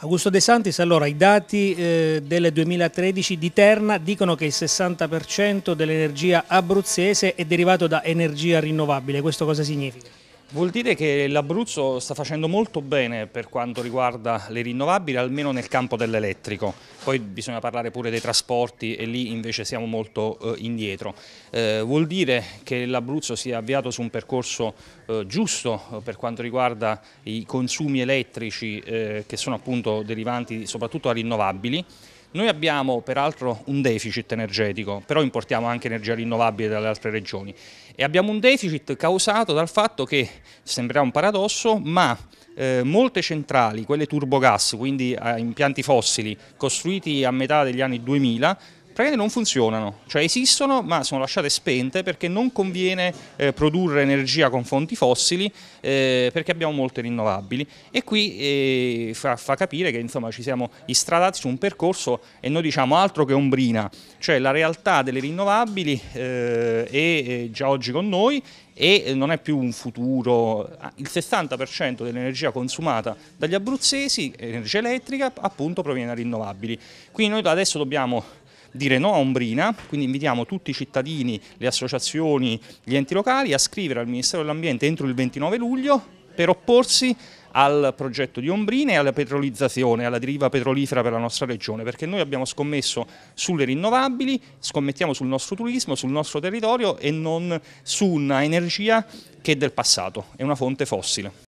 Augusto De Santis, allora i dati eh, del 2013 di Terna dicono che il 60% dell'energia abruzzese è derivato da energia rinnovabile, questo cosa significa? Vuol dire che l'Abruzzo sta facendo molto bene per quanto riguarda le rinnovabili, almeno nel campo dell'elettrico. Poi bisogna parlare pure dei trasporti e lì invece siamo molto eh, indietro. Eh, vuol dire che l'Abruzzo si è avviato su un percorso eh, giusto eh, per quanto riguarda i consumi elettrici eh, che sono appunto derivanti soprattutto da rinnovabili. Noi abbiamo peraltro un deficit energetico, però importiamo anche energia rinnovabile dalle altre regioni e abbiamo un deficit causato dal fatto che, sembrerà un paradosso, ma eh, molte centrali, quelle turbogas, quindi eh, impianti fossili, costruiti a metà degli anni 2000, praticamente non funzionano, cioè esistono ma sono lasciate spente perché non conviene eh, produrre energia con fonti fossili eh, perché abbiamo molte rinnovabili e qui eh, fa, fa, capire che insomma, ci siamo istradati su un percorso e noi diciamo altro che ombrina, cioè la realtà delle rinnovabili eh, è eh, già oggi con noi e eh, non è più un futuro, ah, il 60% dell'energia consumata dagli abruzzesi, energia elettrica, appunto proviene da rinnovabili. Quindi noi adesso dobbiamo dire no a Ombrina, quindi invitiamo tutti i cittadini, le associazioni, gli enti locali a scrivere al Ministero dell'Ambiente entro il 29 luglio per opporsi al progetto di Ombrina e alla petrolizzazione, alla deriva petrolifera per la nostra regione, perché noi abbiamo scommesso sulle rinnovabili, scommettiamo sul nostro turismo, sul nostro territorio e non su un'energia che è del passato, è una fonte fossile.